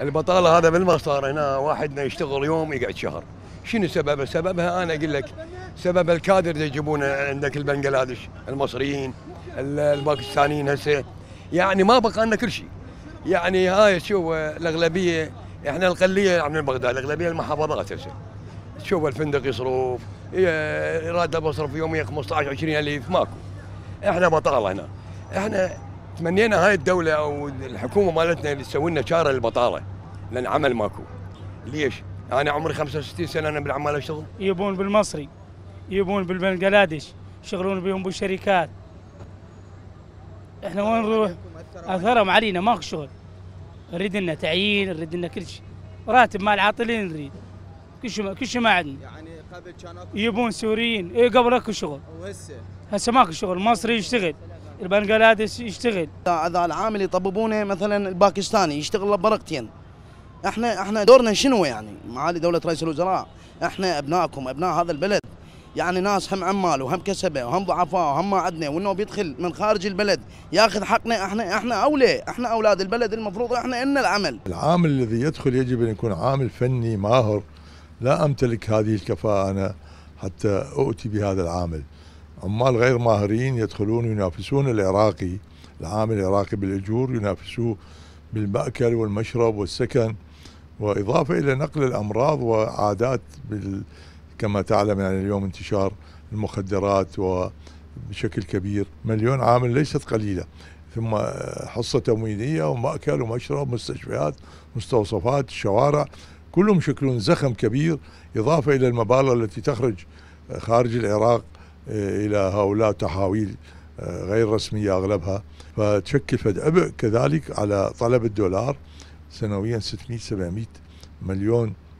البطاله هذا بالما صار هنا واحدنا يشتغل يوم يقعد شهر شنو سببها؟ سببها انا اقول لك سبب الكادر اللي يجيبونه عندك البنغلاديش المصريين الباكستانيين هسه يعني ما بقى لنا كل شيء يعني هاي شو الاغلبيه احنا القليه عم يعني بغداد الاغلبيه المحافظات هسه تشوف الفندق يصرف راتب يصرف يوميا 15 20000 ماكو احنا بطاله هنا احنا تمنينا هاي الدولة أو الحكومة مالتنا اللي تسوي لنا شارة للبطالة لأن عمل ماكو ليش؟ أنا عمري 65 سنة أنا بالعمال أشتغل يبون بالمصري يبون بالبنغلاديش يشتغلون بهم بالشركات احنا وين نروح؟ اثرهم علينا ماكو شغل نريد لنا تعيين نريد لنا كل شيء راتب مال عاطلين نريد كل شيء كل شيء ما عندنا يعني قبل كان يبون سوريين اي قبل اكو شغل وهسه هسه ماكو شغل مصري يشتغل البنغلاديشي يشتغل اذا العامل يطببونه مثلا الباكستاني يشتغل برقتين احنا احنا دورنا شنو يعني معالي دوله رئيس الوزراء احنا ابنائكم ابناء هذا البلد يعني ناس هم عمال وهم كسبه وهم ضعفاء وهم ما عندنا وانه بيدخل من خارج البلد ياخذ حقنا احنا احنا اولى احنا اولاد البلد المفروض احنا ان العمل العامل الذي يدخل يجب ان يكون عامل فني ماهر لا امتلك هذه الكفاءه انا حتى اؤتي بهذا العامل عمال غير ماهرين يدخلون ينافسون العراقي العامل العراقي بالأجور ينافسوه بالمأكل والمشرب والسكن وإضافة إلى نقل الأمراض وعادات بال... كما تعلم يعني اليوم انتشار المخدرات وبشكل كبير مليون عامل ليست قليلة ثم حصة تمويلية ومأكل ومشرب مستشفيات مستوصفات شوارع كلهم يشكلون زخم كبير إضافة إلى المبالغ التي تخرج خارج العراق إيه، إلى هؤلاء تحاويل آه، غير رسمية أغلبها فتشكل فد عبء كذلك على طلب الدولار سنويا 600 700 مليون